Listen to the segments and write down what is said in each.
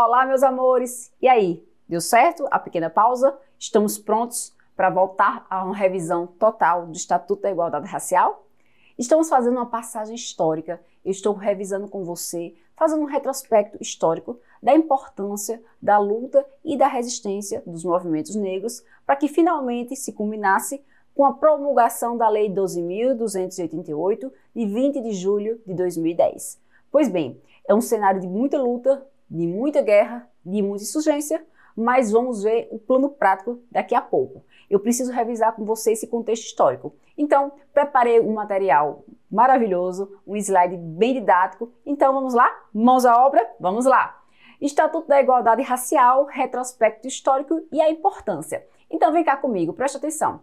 Olá, meus amores! E aí, deu certo a pequena pausa? Estamos prontos para voltar a uma revisão total do Estatuto da Igualdade Racial? Estamos fazendo uma passagem histórica. Eu estou revisando com você, fazendo um retrospecto histórico da importância da luta e da resistência dos movimentos negros para que finalmente se culminasse com a promulgação da Lei 12.288, de 20 de julho de 2010. Pois bem, é um cenário de muita luta, de muita guerra, de muita insurgência, mas vamos ver o plano prático daqui a pouco. Eu preciso revisar com você esse contexto histórico. Então, preparei um material maravilhoso, um slide bem didático. Então, vamos lá? Mãos à obra? Vamos lá! Estatuto da Igualdade Racial, Retrospecto Histórico e a Importância. Então, vem cá comigo, preste atenção.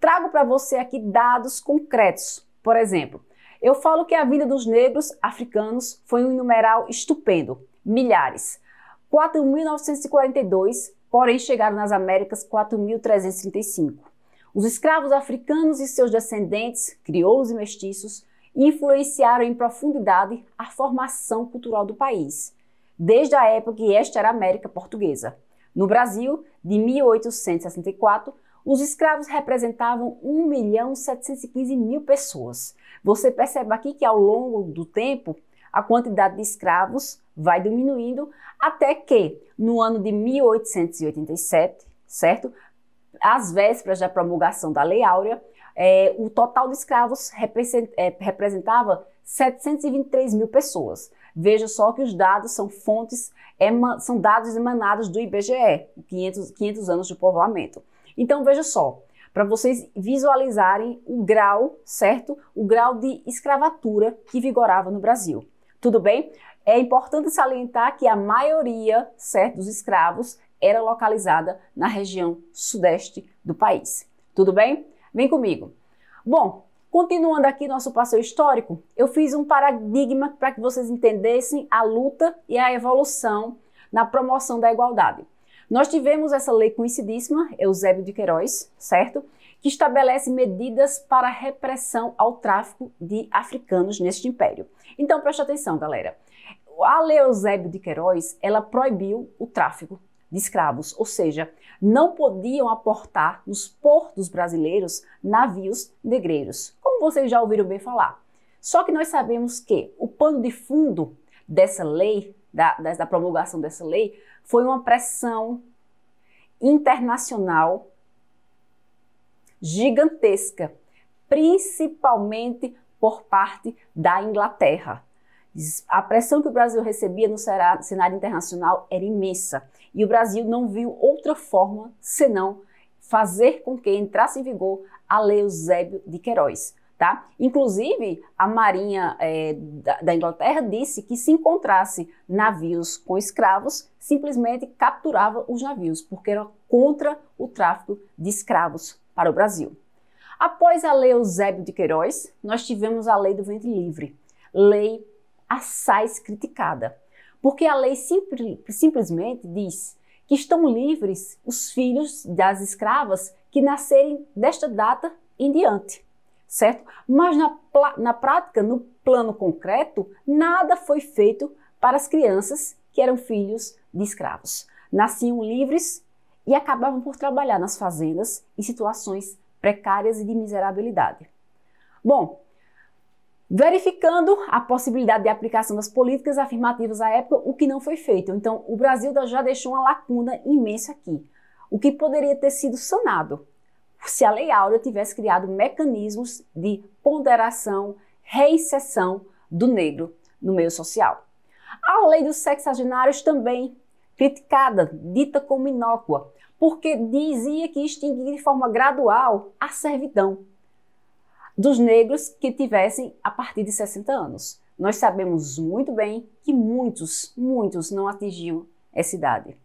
Trago para você aqui dados concretos. Por exemplo, eu falo que a vida dos negros africanos foi um numeral estupendo, milhares. 4.942, porém chegaram nas Américas 4.335. Os escravos africanos e seus descendentes, crioulos e mestiços, influenciaram em profundidade a formação cultural do país, desde a época que esta era a América Portuguesa. No Brasil, de 1864 os escravos representavam 1 milhão 715 mil pessoas. Você percebe aqui que ao longo do tempo a quantidade de escravos vai diminuindo até que no ano de 1887, certo? Às vésperas da promulgação da Lei Áurea, é, o total de escravos é, representava 723 mil pessoas. Veja só que os dados são fontes, são dados emanados do IBGE, 500, 500 anos de povoamento. Então veja só, para vocês visualizarem o grau, certo? O grau de escravatura que vigorava no Brasil. Tudo bem? É importante salientar que a maioria, certo, dos escravos era localizada na região sudeste do país. Tudo bem? Vem comigo. Bom, continuando aqui nosso passeio histórico, eu fiz um paradigma para que vocês entendessem a luta e a evolução na promoção da igualdade. Nós tivemos essa lei conhecidíssima, Eusébio de Queiroz, certo? Que estabelece medidas para repressão ao tráfico de africanos neste império. Então preste atenção, galera. A lei Eusébio de Queiroz, ela proibiu o tráfico de escravos, ou seja, não podiam aportar nos portos brasileiros navios negreiros, como vocês já ouviram bem falar. Só que nós sabemos que o pano de fundo dessa lei da, da, promulgação dessa lei foi uma pressão internacional gigantesca, principalmente por parte da Inglaterra. A pressão que o Brasil recebia no cenário internacional era imensa e o Brasil não viu outra forma senão fazer com que entrasse em vigor a Lei Eusébio de Queiroz, Tá? Inclusive, a Marinha é, da, da, Inglaterra disse que se encontrasse navios com escravos, simplesmente capturava os navios, porque era contra o tráfico de escravos para o Brasil. Após a Lei Eusébio de Queiroz, nós tivemos a Lei do Ventre Livre, lei assaz criticada, porque a lei simplesmente diz que estão livres os filhos das escravas que nascerem desta data em diante certo? Mas na, na prática, no plano concreto, nada foi feito para as crianças que eram filhos de escravos. Nasciam livres e acabavam por trabalhar nas fazendas em situações precárias e de miserabilidade. Bom, verificando a possibilidade de aplicação das políticas afirmativas à época, o que não foi feito. Então, o Brasil já deixou uma lacuna imensa aqui, o que poderia ter sido sanado se a Lei Áurea tivesse criado mecanismos de ponderação, reincessão do negro no meio social. A lei dos sexagenários também criticada, dita como inócua, porque dizia que extinguia de forma gradual a servidão dos negros que tivessem a partir de 60 anos. Nós sabemos muito bem que muitos, muitos não atingiam essa idade.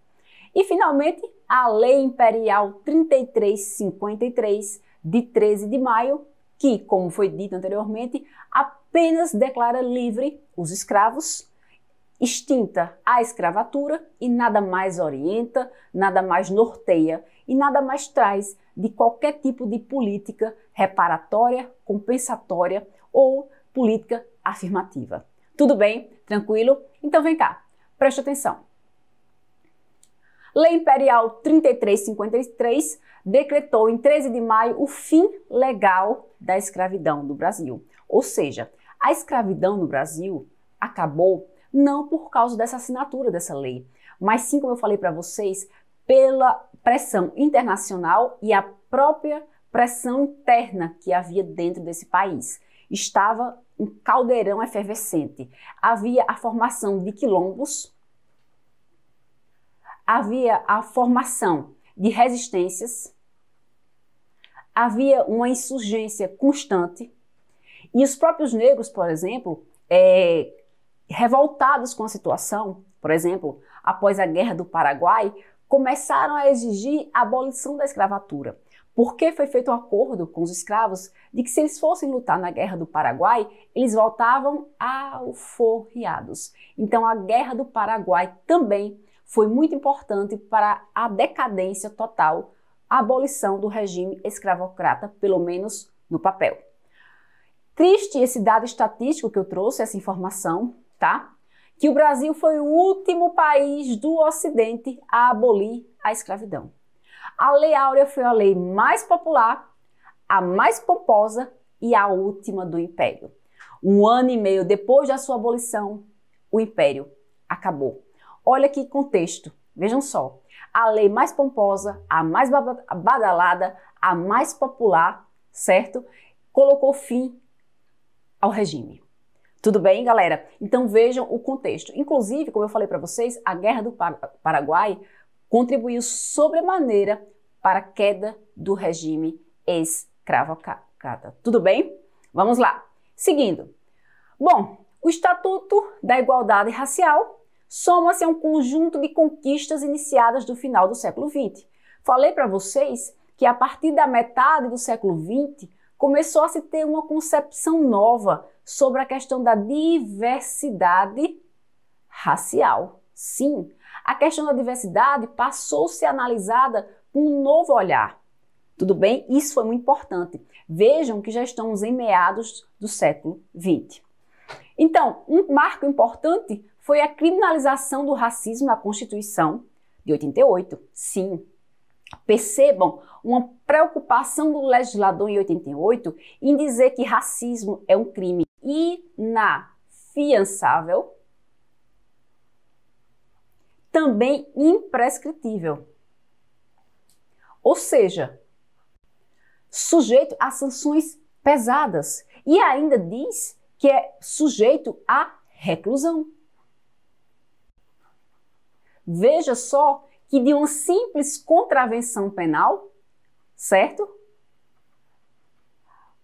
E finalmente, a Lei Imperial 3353, de 13 de maio, que, como foi dito anteriormente, apenas declara livre os escravos, extinta a escravatura e nada mais orienta, nada mais norteia e nada mais traz de qualquer tipo de política reparatória, compensatória ou política afirmativa. Tudo bem? Tranquilo? Então vem cá, preste atenção. Lei Imperial 3353 decretou em 13 de maio o fim legal da escravidão do Brasil. Ou seja, a escravidão no Brasil acabou não por causa dessa assinatura dessa lei, mas sim, como eu falei para vocês, pela pressão internacional e a própria pressão interna que havia dentro desse país. Estava um caldeirão efervescente. Havia a formação de quilombos, havia a formação de resistências, havia uma insurgência constante, e os próprios negros, por exemplo, é, revoltados com a situação, por exemplo, após a Guerra do Paraguai, começaram a exigir a abolição da escravatura, porque foi feito um acordo com os escravos de que se eles fossem lutar na Guerra do Paraguai, eles voltavam alforriados. Então a Guerra do Paraguai também foi muito importante para a decadência total, a abolição do regime escravocrata, pelo menos no papel. Triste esse dado estatístico que eu trouxe, essa informação, tá? Que o Brasil foi o último país do Ocidente a abolir a escravidão. A Lei Áurea foi a lei mais popular, a mais pomposa e a última do Império. Um ano e meio depois da sua abolição, o Império acabou. Olha que contexto. Vejam só. A lei mais pomposa, a mais badalada, a mais popular, certo? Colocou fim ao regime. Tudo bem, galera? Então vejam o contexto. Inclusive, como eu falei para vocês, a Guerra do Paraguai contribuiu sobremaneira para a queda do regime escravocrata. Tudo bem? Vamos lá. Seguindo. Bom, o Estatuto da Igualdade Racial soma-se a um conjunto de conquistas iniciadas do final do século XX. Falei para vocês que a partir da metade do século XX começou a se ter uma concepção nova sobre a questão da diversidade racial. Sim, a questão da diversidade passou a ser analisada com um novo olhar. Tudo bem? Isso foi muito importante. Vejam que já estamos em meados do século XX. Então, um marco importante foi a criminalização do racismo na Constituição de 88. Sim. Percebam uma preocupação do legislador em 88 em dizer que racismo é um crime inafiançável, também imprescritível. Ou seja, sujeito a sanções pesadas e ainda diz que é sujeito à reclusão. Veja só que de uma simples contravenção penal, certo?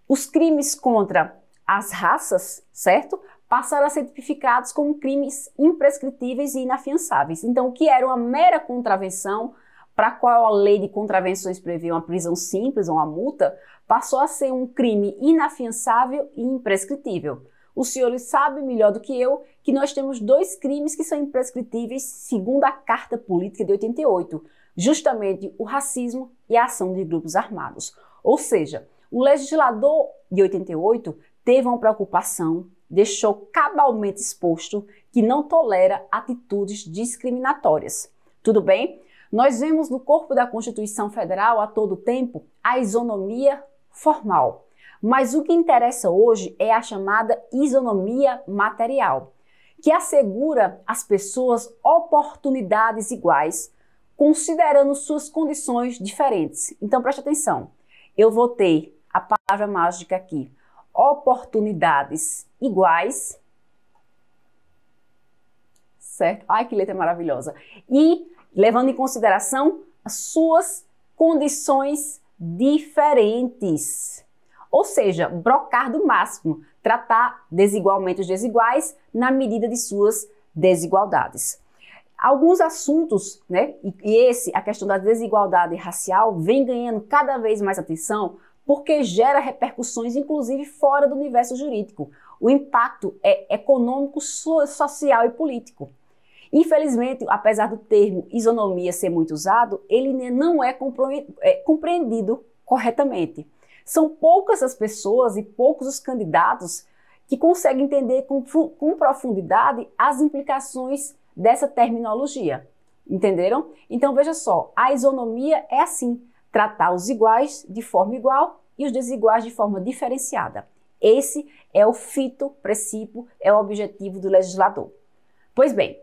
Os crimes contra as raças, certo? Passaram a ser tipificados como crimes imprescritíveis e inafiançáveis. Então, o que era uma mera contravenção, para qual a lei de contravenções prevê uma prisão simples ou uma multa, passou a ser um crime inafiançável e imprescritível. Os senhores sabem melhor do que eu que nós temos dois crimes que são imprescritíveis segundo a Carta Política de 88, justamente o racismo e a ação de grupos armados. Ou seja, o legislador de 88 teve uma preocupação, deixou cabalmente exposto que não tolera atitudes discriminatórias. Tudo bem? Nós vemos no corpo da Constituição Federal a todo tempo a isonomia formal. Mas o que interessa hoje é a chamada isonomia material, que assegura às pessoas oportunidades iguais, considerando suas condições diferentes. Então preste atenção. Eu vou ter a palavra mágica aqui: oportunidades iguais. Certo? Ai, que letra maravilhosa. E levando em consideração suas condições diferentes ou seja, brocar do máximo, tratar desigualmente os desiguais na medida de suas desigualdades. Alguns assuntos, né, e esse, a questão da desigualdade racial, vem ganhando cada vez mais atenção porque gera repercussões, inclusive fora do universo jurídico. O impacto é econômico, social e político. Infelizmente, apesar do termo isonomia ser muito usado, ele né, não é, é compreendido corretamente. São poucas as pessoas e poucos os candidatos que conseguem entender com, com profundidade as implicações dessa terminologia. Entenderam? Então veja só, a isonomia é assim, tratar os iguais de forma igual e os desiguais de forma diferenciada. Esse é o fito princípio, é o objetivo do legislador. Pois bem,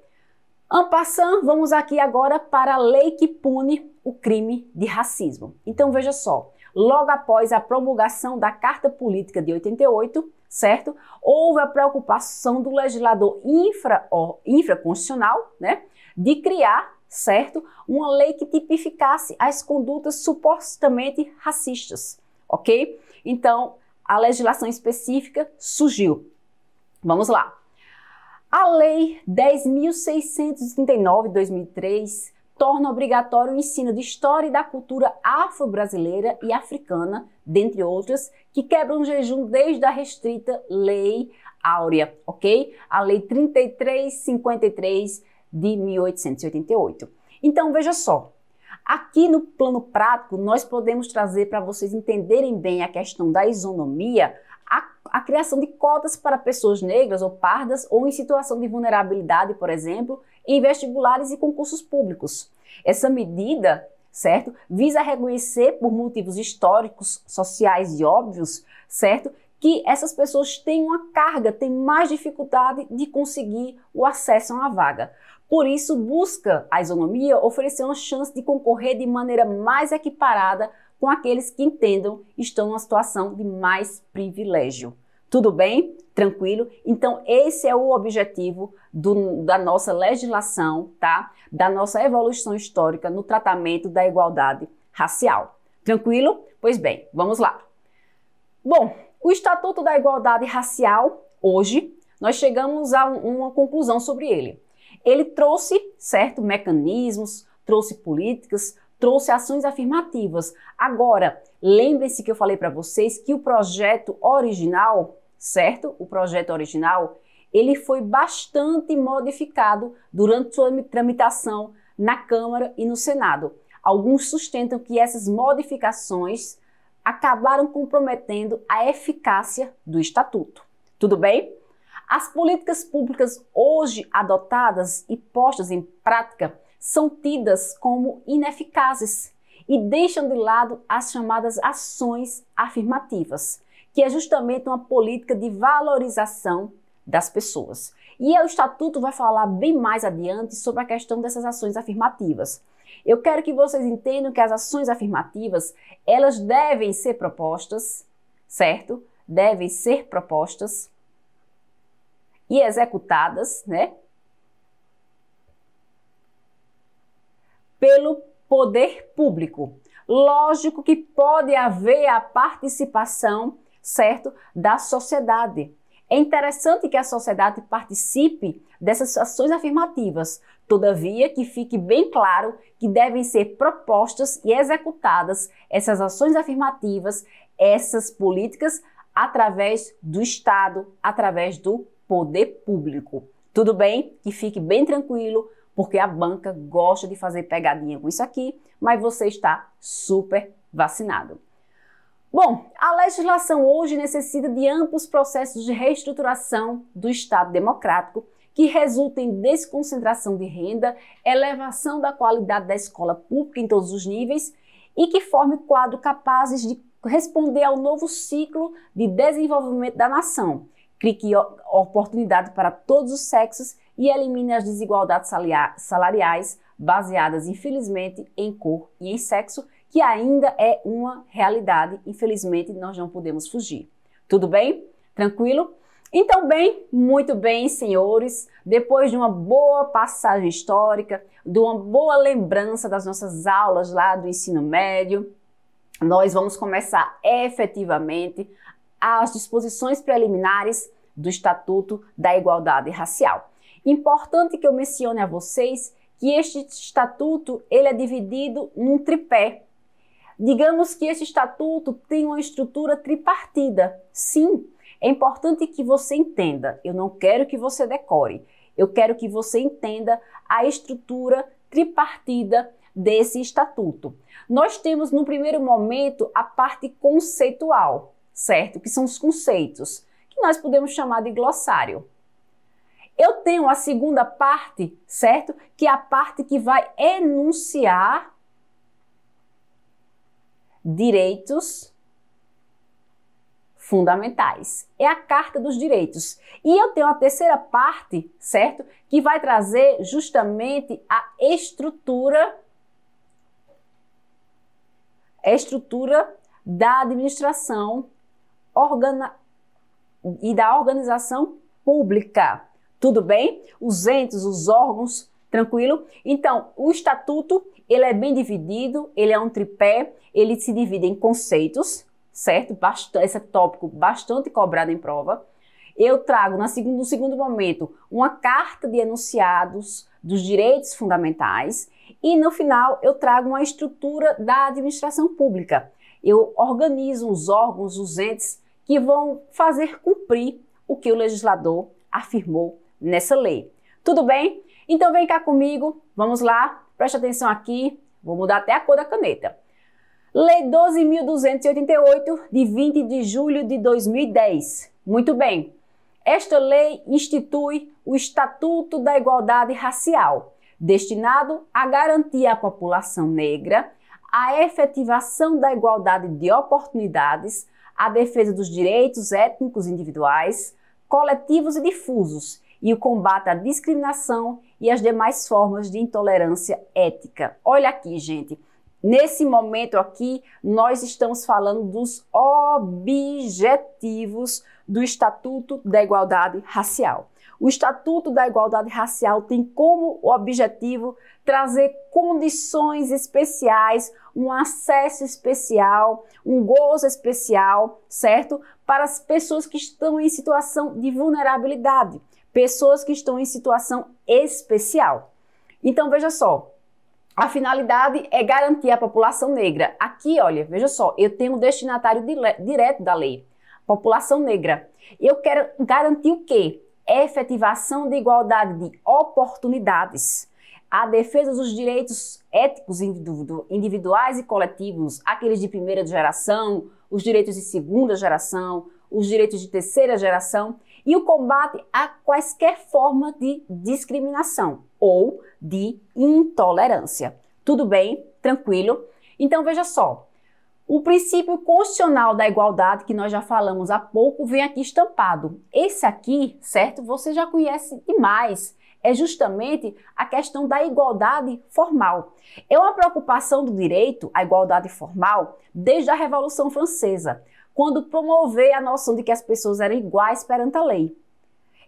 en passant, vamos aqui agora para a lei que pune o crime de racismo. Então veja só, logo após a promulgação da Carta Política de 88, certo? Houve a preocupação do legislador infra, ó, infraconstitucional, né? De criar, certo? Uma lei que tipificasse as condutas supostamente racistas, ok? Então, a legislação específica surgiu. Vamos lá. A Lei 10.639 de 2003 torna obrigatório o ensino de história e da cultura afro-brasileira e africana, dentre outras, que quebra um jejum desde a restrita Lei Áurea, ok? A Lei 3353 de 1888. Então veja só, Aqui no plano prático, nós podemos trazer para vocês entenderem bem a questão da isonomia, a, a, criação de cotas para pessoas negras ou pardas ou em situação de vulnerabilidade, por exemplo, em vestibulares e concursos públicos. Essa medida, certo, visa reconhecer por motivos históricos, sociais e óbvios, certo, que essas pessoas têm uma carga, têm mais dificuldade de conseguir o acesso a uma vaga. Por isso, busca a isonomia oferecer uma chance de concorrer de maneira mais equiparada com aqueles que entendam estão numa situação de mais privilégio. Tudo bem? tranquilo? Então, esse é o objetivo do, da nossa legislação, tá? Da nossa evolução histórica no tratamento da igualdade racial. Tranquilo? Pois bem, vamos lá. Bom, o Estatuto da Igualdade Racial, hoje, nós chegamos a uma conclusão sobre ele. Ele trouxe, certo, mecanismos, trouxe políticas, trouxe ações afirmativas. Agora, lembrem-se que eu falei para vocês que o projeto original certo? O projeto original, ele foi bastante modificado durante sua tramitação na Câmara e no Senado. Alguns sustentam que essas modificações acabaram comprometendo a eficácia do estatuto. Tudo bem? As políticas públicas hoje adotadas e postas em prática são tidas como ineficazes e deixam de lado as chamadas ações afirmativas, que é justamente uma política de valorização das pessoas. E o estatuto vai falar bem mais adiante sobre a questão dessas ações afirmativas. Eu quero que vocês entendam que as ações afirmativas, elas devem ser propostas, certo? Devem ser propostas e executadas, né? Pelo poder público. Lógico que pode haver a participação certo? Da sociedade. É interessante que a sociedade participe dessas ações afirmativas, todavia que fique bem claro que devem ser propostas e executadas essas ações afirmativas, essas políticas, através do Estado, através do poder público. Tudo bem? Que fique bem tranquilo, porque a banca gosta de fazer pegadinha com isso aqui, mas você está super vacinado. Bom, a legislação hoje necessita de amplos processos de reestruturação do Estado democrático que resultem em desconcentração de renda, elevação da qualidade da escola pública em todos os níveis e que forme quadro capazes de responder ao novo ciclo de desenvolvimento da nação, crie oportunidade para todos os sexos e elimine as desigualdades salariais baseadas, infelizmente, em cor e em sexo que ainda é uma realidade, infelizmente nós não podemos fugir. Tudo bem? Tranquilo? Então, bem, muito bem, senhores, depois de uma boa passagem histórica, de uma boa lembrança das nossas aulas lá do ensino médio, nós vamos começar efetivamente as disposições preliminares do Estatuto da Igualdade Racial. Importante que eu mencione a vocês que este estatuto ele é dividido num tripé, Digamos que esse estatuto tem uma estrutura tripartida. Sim, é importante que você entenda. Eu não quero que você decore. Eu quero que você entenda a estrutura tripartida desse estatuto. Nós temos no primeiro momento a parte conceitual, certo? Que são os conceitos, que nós podemos chamar de glossário. Eu tenho a segunda parte, certo? Que é a parte que vai enunciar direitos fundamentais. É a Carta dos Direitos. E eu tenho a terceira parte, certo? Que vai trazer justamente a estrutura a estrutura da administração organa, e da organização pública. Tudo bem? Os entes, os órgãos Tranquilo? Então, o estatuto, ele é bem dividido, ele é um tripé, ele se divide em conceitos, certo? Bast esse é tópico bastante cobrado em prova. Eu trago na no segundo momento uma carta de enunciados dos direitos fundamentais e no final eu trago uma estrutura da administração pública. Eu organizo os órgãos, os entes que vão fazer cumprir o que o legislador afirmou nessa lei. Tudo bem? Então vem cá comigo, vamos lá, preste atenção aqui, vou mudar até a cor da caneta. Lei 12.288, de 20 de julho de 2010. Muito bem, esta lei institui o Estatuto da Igualdade Racial, destinado a garantir à população negra a efetivação da igualdade de oportunidades, a defesa dos direitos étnicos individuais, coletivos e difusos e o combate à discriminação e as demais formas de intolerância ética. Olha aqui, gente. Nesse momento aqui, nós estamos falando dos objetivos do Estatuto da Igualdade Racial. O Estatuto da Igualdade Racial tem como objetivo trazer condições especiais, um acesso especial, um gozo especial, certo? Para as pessoas que estão em situação de vulnerabilidade pessoas que estão em situação especial. Então veja só, a finalidade é garantir a população negra. Aqui, olha, veja só, eu tenho um destinatário direto da lei, população negra. Eu quero garantir o quê? Efetivação de igualdade de oportunidades, a defesa dos direitos éticos individuais e coletivos, aqueles de primeira geração, os direitos de segunda geração, os direitos de terceira geração e o combate a quaisquer forma de discriminação ou de intolerância. Tudo bem? Tranquilo? Então veja só. O princípio constitucional da igualdade que nós já falamos há pouco vem aqui estampado. Esse aqui, certo? Você já conhece demais. É justamente a questão da igualdade formal. É uma preocupação do direito à igualdade formal desde a Revolução Francesa quando promover a noção de que as pessoas eram iguais perante a lei.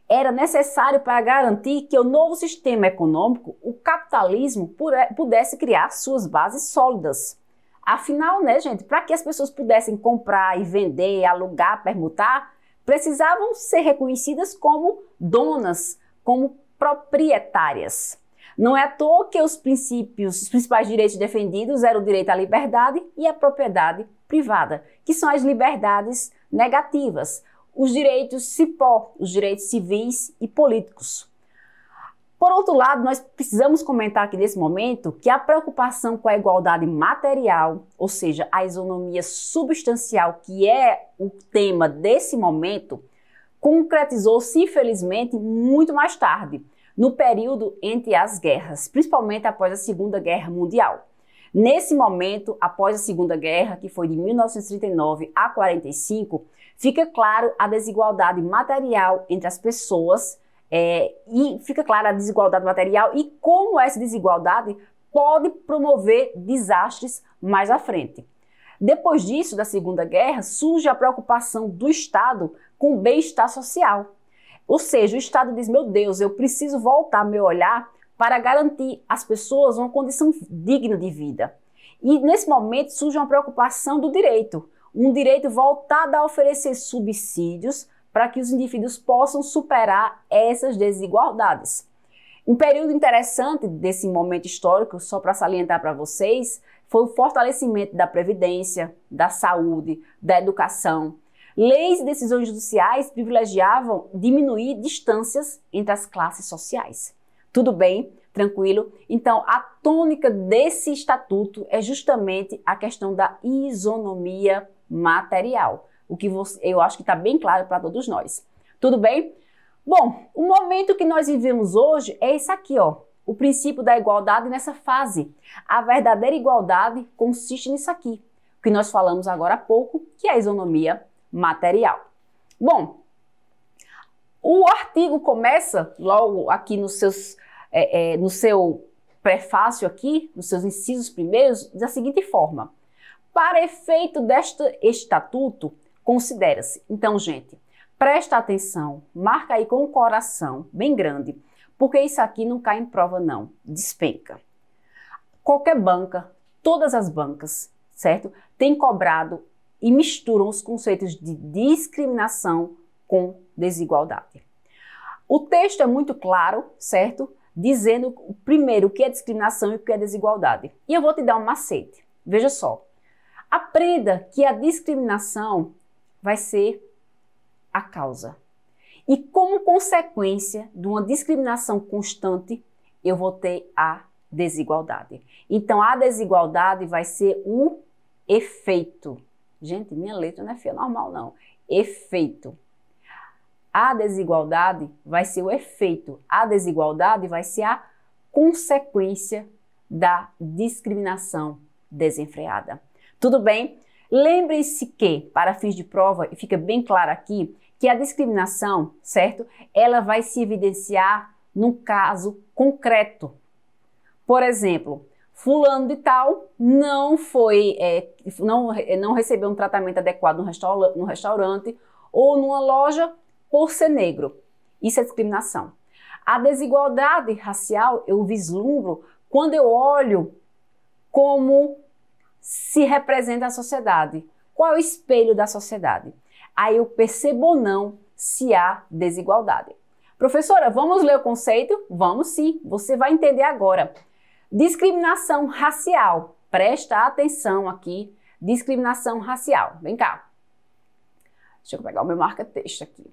Era necessário para garantir que o novo sistema econômico, o capitalismo, pudesse criar suas bases sólidas. Afinal, né, gente, para que as pessoas pudessem comprar e vender, alugar, permutar, precisavam ser reconhecidas como donas, como proprietárias. Não é à toa que os princípios, os principais direitos defendidos eram o direito à liberdade e à propriedade privada, que são as liberdades negativas, os direitos cipó, os direitos civis e políticos. Por outro lado, nós precisamos comentar aqui nesse momento que a preocupação com a igualdade material, ou seja, a isonomia substancial, que é o tema desse momento, concretizou-se, infelizmente, muito mais tarde, no período entre as guerras, principalmente após a Segunda Guerra Mundial. Nesse momento, após a Segunda Guerra, que foi de 1939 a 45, fica claro a desigualdade material entre as pessoas é, e fica clara a desigualdade material e como essa desigualdade pode promover desastres mais à frente. Depois disso, da Segunda Guerra, surge a preocupação do Estado com o bem-estar social. Ou seja, o Estado diz: meu Deus, eu preciso voltar meu olhar para garantir às pessoas uma condição digna de vida. E nesse momento surge uma preocupação do direito, um direito voltado a oferecer subsídios para que os indivíduos possam superar essas desigualdades. Um período interessante desse momento histórico, só para salientar para vocês, foi o fortalecimento da previdência, da saúde, da educação. Leis e decisões judiciais privilegiavam diminuir distâncias entre as classes sociais. Tudo bem? Tranquilo? Então, a tônica desse estatuto é justamente a questão da isonomia material, o que você, eu acho que está bem claro para todos nós. Tudo bem? Bom, o momento que nós vivemos hoje é esse aqui, ó, o princípio da igualdade nessa fase. A verdadeira igualdade consiste nisso aqui, que nós falamos agora há pouco, que é a isonomia material. Bom, o artigo começa logo aqui nos seus, é, é, no seu prefácio aqui, nos seus incisos primeiros, da seguinte forma. Para efeito deste estatuto, considera-se. Então, gente, presta atenção, marca aí com o coração bem grande, porque isso aqui não cai em prova não, despenca. Qualquer banca, todas as bancas, certo? Tem cobrado e misturam os conceitos de discriminação com desigualdade. O texto é muito claro, certo? Dizendo primeiro o que é discriminação e o que é desigualdade. E eu vou te dar um macete. Veja só. Aprenda que a discriminação vai ser a causa. E como consequência de uma discriminação constante, eu vou ter a desigualdade. Então a desigualdade vai ser o efeito. Gente, minha letra não é feia normal não. Efeito. A desigualdade vai ser o efeito, a desigualdade vai ser a consequência da discriminação desenfreada. Tudo bem? Lembre-se que, para fins de prova, e fica bem claro aqui, que a discriminação, certo? Ela vai se evidenciar num caso concreto. Por exemplo, fulano de tal não foi, é, não, não recebeu um tratamento adequado no, no restaurante ou numa loja por ser negro. Isso é discriminação. A desigualdade racial eu vislumbro quando eu olho como se representa a sociedade. Qual é o espelho da sociedade? Aí eu percebo ou não se há desigualdade. Professora, vamos ler o conceito? Vamos sim, você vai entender agora. Discriminação racial. Presta atenção aqui. Discriminação racial. Vem cá. Deixa eu pegar o meu marca-texto aqui.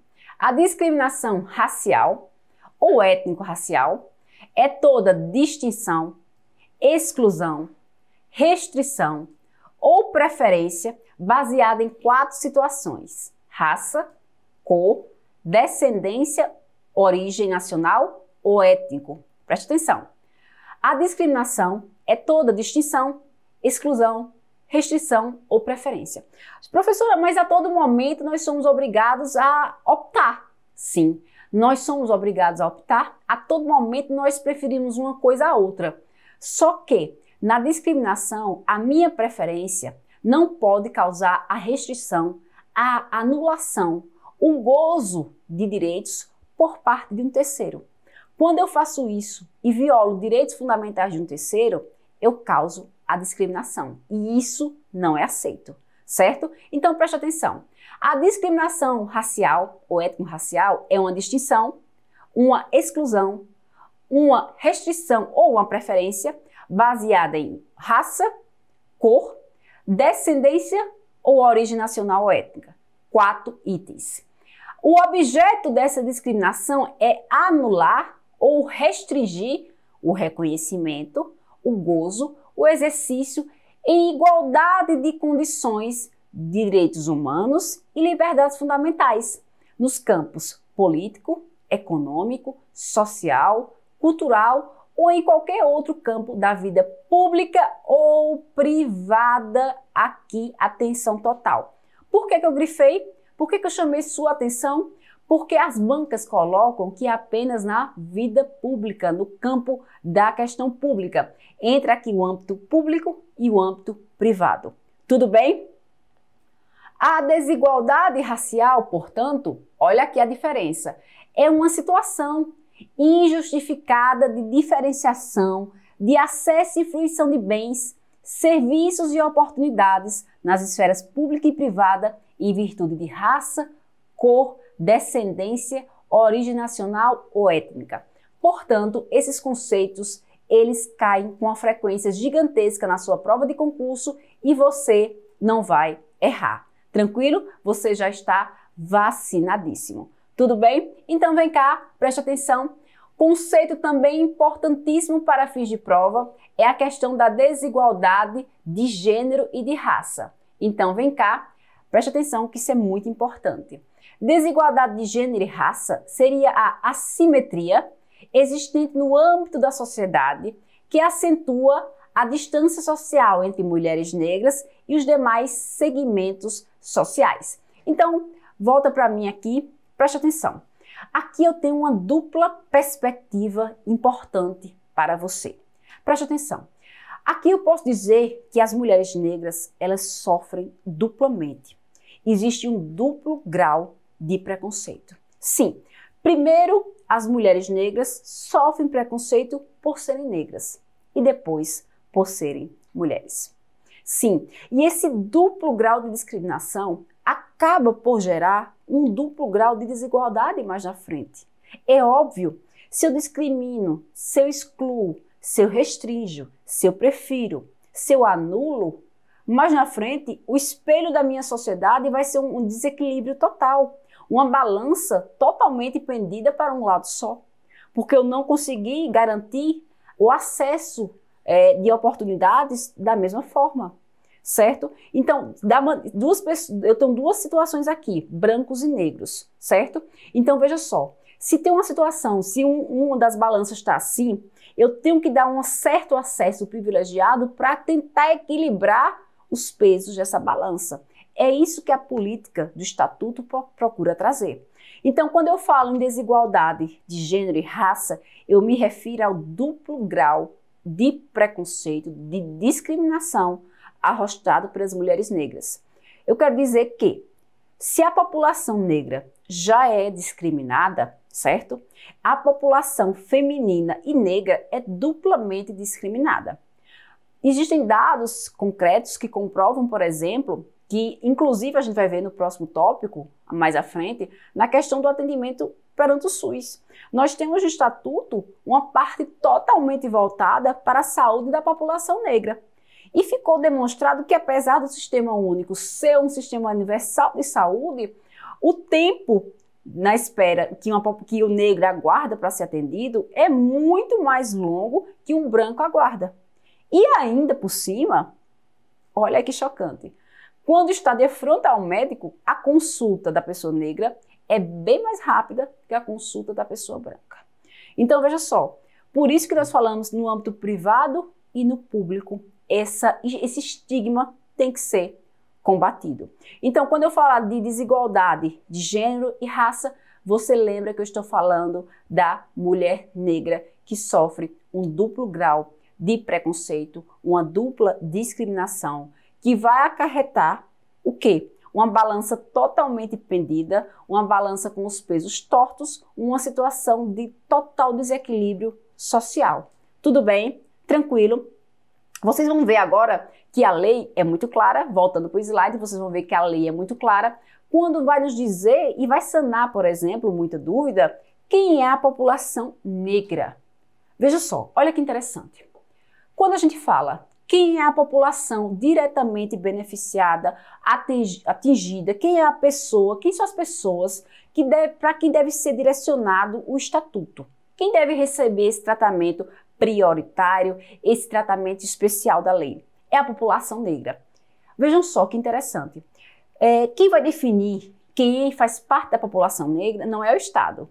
A discriminação racial ou étnico-racial é toda distinção, exclusão, restrição ou preferência baseada em quatro situações: raça, cor, descendência, origem nacional ou étnico. Preste atenção. A discriminação é toda distinção, exclusão, restrição ou preferência. Professora, mas a todo momento nós somos obrigados a optar. Sim, nós somos obrigados a optar. A todo momento nós preferimos uma coisa a outra. Só que na discriminação, a minha preferência não pode causar a restrição, a anulação, o gozo de direitos por parte de um terceiro. Quando eu faço isso e violo direitos fundamentais de um terceiro, eu causo a discriminação. E isso não é aceito, certo? Então preste atenção. A discriminação racial ou étnico-racial é uma distinção, uma exclusão, uma restrição ou uma preferência baseada em raça, cor, descendência ou origem nacional ou étnica. Quatro itens. O objeto dessa discriminação é anular ou restringir o reconhecimento, o gozo o exercício em igualdade de condições de direitos humanos e liberdades fundamentais nos campos político, econômico, social, cultural ou em qualquer outro campo da vida pública ou privada. Aqui, atenção total. Por que, que eu grifei? Por que, que eu chamei sua atenção? porque as bancas colocam que é apenas na vida pública, no campo da questão pública. Entra aqui o âmbito público e o âmbito privado. Tudo bem? A desigualdade racial, portanto, olha aqui a diferença, é uma situação injustificada de diferenciação, de acesso e fruição de bens, serviços e oportunidades nas esferas pública e privada em virtude de raça, cor, descendência, origem nacional ou étnica. Portanto, esses conceitos eles caem com uma frequência gigantesca na sua prova de concurso e você não vai errar. Tranquilo? Você já está vacinadíssimo. Tudo bem? Então vem cá, preste atenção. Conceito também importantíssimo para fins de prova é a questão da desigualdade de gênero e de raça. Então vem cá, preste atenção que isso é muito importante. Desigualdade de gênero e raça seria a assimetria existente no âmbito da sociedade que acentua a distância social entre mulheres negras e os demais segmentos sociais. Então, volta para mim aqui, preste atenção. Aqui eu tenho uma dupla perspectiva importante para você. Preste atenção. Aqui eu posso dizer que as mulheres negras, elas sofrem duplamente. Existe um duplo grau de preconceito. Sim, primeiro as mulheres negras sofrem preconceito por serem negras e depois por serem mulheres. Sim, e esse duplo grau de discriminação acaba por gerar um duplo grau de desigualdade mais na frente. É óbvio, se eu discrimino, se eu excluo, se eu restringo, se eu prefiro, se eu anulo, mais na frente o espelho da minha sociedade vai ser um desequilíbrio total uma balança totalmente pendida para um lado só, porque eu não consegui garantir o acesso é, de oportunidades da mesma forma, certo? Então, duas eu tenho duas situações aqui, brancos e negros, certo? Então, veja só, se tem uma situação, se um, uma das balanças está assim, eu tenho que dar um certo acesso privilegiado para tentar equilibrar os pesos dessa balança. É isso que a política do Estatuto procura trazer. Então, quando eu falo em desigualdade de gênero e raça, eu me refiro ao duplo grau de preconceito, de discriminação arrostado pelas mulheres negras. Eu quero dizer que, se a população negra já é discriminada, certo? A população feminina e negra é duplamente discriminada. Existem dados concretos que comprovam, por exemplo, que inclusive a gente vai ver no próximo tópico, mais à frente, na questão do atendimento perante o SUS. Nós temos no estatuto uma parte totalmente voltada para a saúde da população negra. E ficou demonstrado que apesar do sistema único ser um sistema universal de saúde, o tempo na espera que, uma, que o negro aguarda para ser atendido é muito mais longo que um branco aguarda. E ainda por cima, olha que chocante, quando está de frente ao médico, a consulta da pessoa negra é bem mais rápida que a consulta da pessoa branca. Então veja só, por isso que nós falamos no âmbito privado e no público, essa, esse estigma tem que ser combatido. Então, quando eu falar de desigualdade de gênero e raça, você lembra que eu estou falando da mulher negra que sofre um duplo grau de preconceito, uma dupla discriminação que vai acarretar o quê? Uma balança totalmente pendida, uma balança com os pesos tortos, uma situação de total desequilíbrio social. Tudo bem? Tranquilo? Vocês vão ver agora que a lei é muito clara, voltando para o slide, vocês vão ver que a lei é muito clara, quando vai nos dizer e vai sanar, por exemplo, muita dúvida, quem é a população negra. Veja só, olha que interessante. Quando a gente fala quem é a população diretamente beneficiada, atingida, quem é a pessoa, quem são as pessoas que para quem deve ser direcionado o estatuto. Quem deve receber esse tratamento prioritário, esse tratamento especial da lei? É a população negra. Vejam só que interessante. É, quem vai definir quem faz parte da população negra não é o Estado,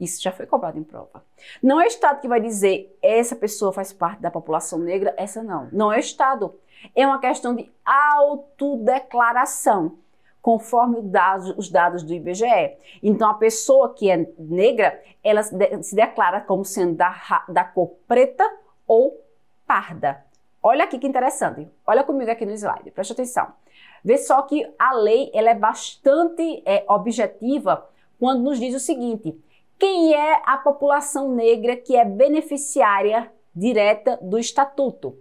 isso já foi cobrado em prova. Não é o Estado que vai dizer essa pessoa faz parte da população negra, essa não. Não é o Estado. É uma questão de autodeclaração, conforme os dados do IBGE. Então, a pessoa que é negra, ela se declara como sendo da, da cor preta ou parda. Olha aqui que interessante. Olha comigo aqui no slide, preste atenção. Vê só que a lei ela é bastante é, objetiva quando nos diz o seguinte: quem é a população negra que é beneficiária direta do estatuto.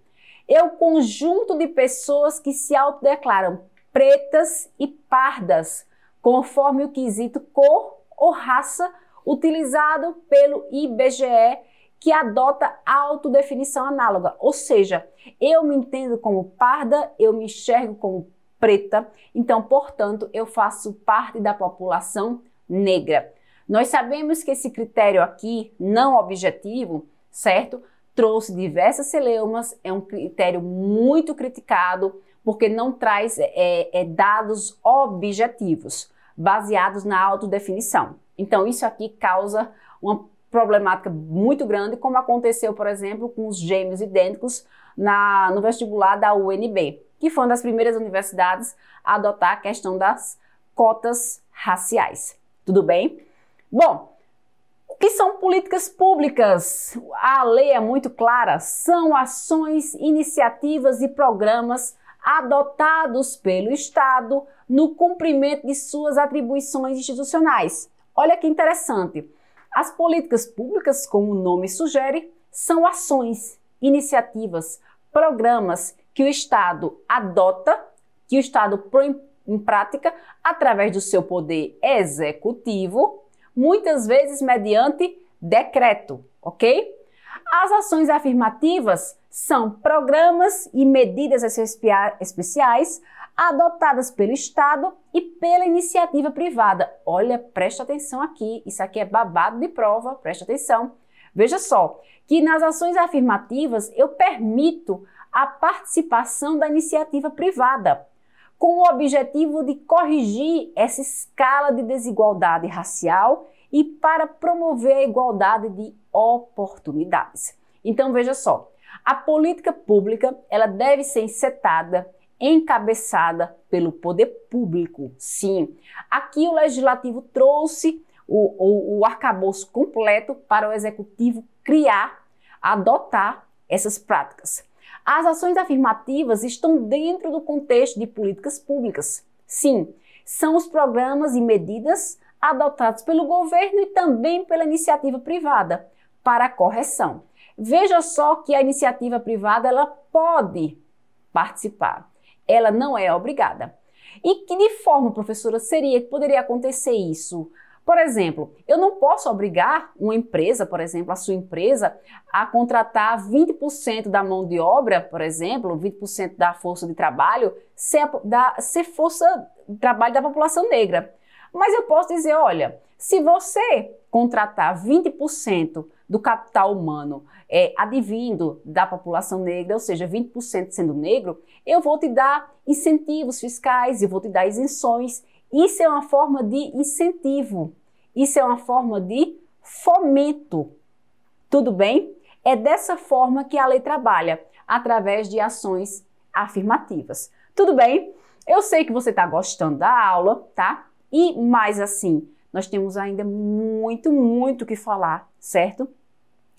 É o conjunto de pessoas que se autodeclaram pretas e pardas, conforme o quesito cor ou raça utilizado pelo IBGE, que adota autodefinição análoga. Ou seja, eu me entendo como parda, eu me enxergo como preta, então, portanto, eu faço parte da população negra. Nós sabemos que esse critério aqui, não objetivo, certo? Trouxe diversas celeumas, é um critério muito criticado, porque não traz é, é, dados objetivos, baseados na autodefinição. Então, isso aqui causa uma problemática muito grande, como aconteceu, por exemplo, com os gêmeos idênticos na, no vestibular da UNB, que foi uma das primeiras universidades a adotar a questão das cotas raciais. Tudo bem? Bom, o que são políticas públicas? A lei é muito clara, são ações, iniciativas e programas adotados pelo Estado no cumprimento de suas atribuições institucionais. Olha que interessante. As políticas públicas, como o nome sugere, são ações, iniciativas, programas que o Estado adota, que o Estado põe em prática através do seu poder executivo, muitas vezes mediante decreto, ok? As ações afirmativas são programas e medidas especiais adotadas pelo Estado e pela iniciativa privada. Olha, presta atenção aqui, isso aqui é babado de prova, presta atenção. Veja só, que nas ações afirmativas eu permito a participação da iniciativa privada com o objetivo de corrigir essa escala de desigualdade racial e para promover a igualdade de oportunidades. Então veja só, a política pública ela deve ser setada, encabeçada pelo poder público. Sim, aqui o legislativo trouxe o, o, o arcabouço completo para o executivo criar, adotar essas práticas. As ações afirmativas estão dentro do contexto de políticas públicas. Sim, são os programas e medidas adotados pelo governo e também pela iniciativa privada para a correção. Veja só que a iniciativa privada ela pode participar, ela não é obrigada. E que de forma, professora, seria que poderia acontecer isso? Por exemplo, eu não posso obrigar uma empresa, por exemplo, a sua empresa, a contratar 20% da mão de obra, por exemplo, 20% da força de trabalho, ser, da, ser força de trabalho da população negra. Mas eu posso dizer, olha, se você contratar 20% do capital humano é, advindo da população negra, ou seja, 20% sendo negro, eu vou te dar incentivos fiscais, eu vou te dar isenções. Isso é uma forma de incentivo. Isso é uma forma de fomento. Tudo bem? É dessa forma que a lei trabalha, através de ações afirmativas. Tudo bem? Eu sei que você está gostando da aula, tá? E mais assim, nós temos ainda muito, muito que falar, certo?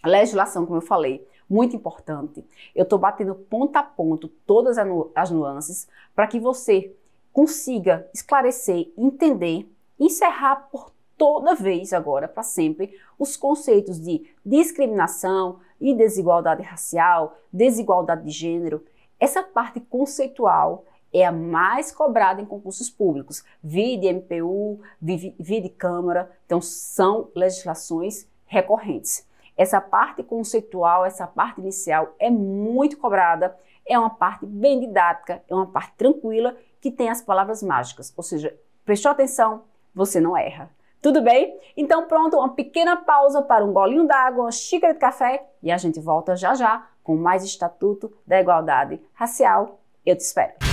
Legislação, como eu falei, muito importante. Eu estou batendo ponto a ponto todas as nuances para que você consiga esclarecer, entender, encerrar por toda vez agora, para sempre, os conceitos de discriminação e desigualdade racial, desigualdade de gênero. Essa parte conceitual é a mais cobrada em concursos públicos. Vide MPU, vide Câmara, então são legislações recorrentes. Essa parte conceitual, essa parte inicial é muito cobrada, é uma parte bem didática, é uma parte tranquila que tem as palavras mágicas, ou seja, prestou atenção, você não erra. Tudo bem? Então pronto, uma pequena pausa para um golinho d'água, uma xícara de café e a gente volta já já com mais Estatuto da Igualdade Racial. Eu te espero.